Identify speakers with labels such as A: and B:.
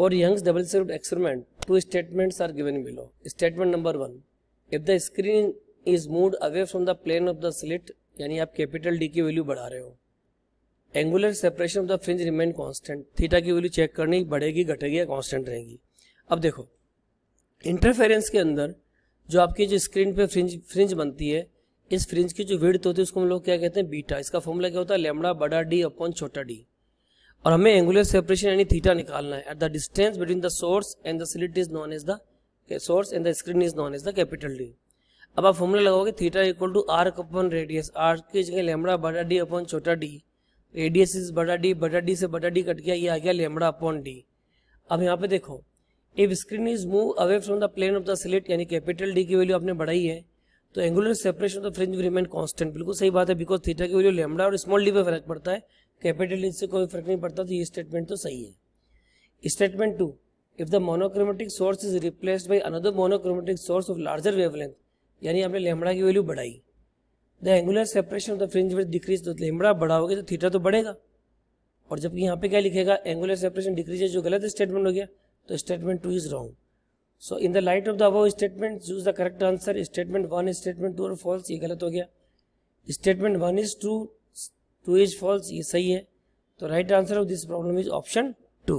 A: For Young's double slit experiment, two statements are given below. Statement number one, if the screen is moved away from the plane of the slit, यानी आप capital D की value बढ़ा रहे हो Angular separation of the fringe remain constant. Theta की value check करनी बढ़ेगी घटेगी या constant रहेगी अब देखो interference के अंदर जो आपकी जो screen पे fringe fringe बनती है इस fringe की जो width होती है उसको हम लोग क्या कहते हैं Beta. इसका formula क्या होता है Lambda बड़ा D upon छोटा D. और हमें एंगुलर सेपरेशन यानी थीटा निकालना है at the distance between the source and the slit is known as the source and द स्क्रीन इज नॉन एज द कैपिटल डी अब आप फॉर्मूला लगाओगे theta equal to arc upon radius R की जगह लेमड़ा बड़ा डी अपॉन छोटा डी रेडियस इज बड़ा डी बड़ा डी से बड़ा डी कट गया ये आ गया लेमड़ा अपॉन डी अब यहाँ पे देखो if screen is move away from the plane of the slit यानी कैपिटल डी की वैल्यू आपने बढ़ाई है तो angular separation of the fringe remain constant बिल्कुल सही बात है बिकॉज थीटा की वैल्यू लेमड़ा और स्मॉल डी पे फर्क पड़ता है कैपिटल e से कोई फर्क नहीं पड़ता तो ये स्टेटमेंट तो सही है statement two if the monochromatic source is replaced by another monochromatic source of larger wavelength यानी आपने लेमड़ा की वैल्यू बढ़ाई the angular separation of the fringe with decrease तो लेमड़ा बढ़ाओगे तो थीटा तो बढ़ेगा और जबकि यहाँ पे क्या लिखेगा एंगुलर सेपरेशन डिक्रीज जो गलत स्टेटमेंट हो गया तो statement two is wrong so in the light of the above statement choose the correct answer statement one statement two और फॉल्स ये गलत हो गया statement one is true two is false ये सही है तो right answer of this problem is option to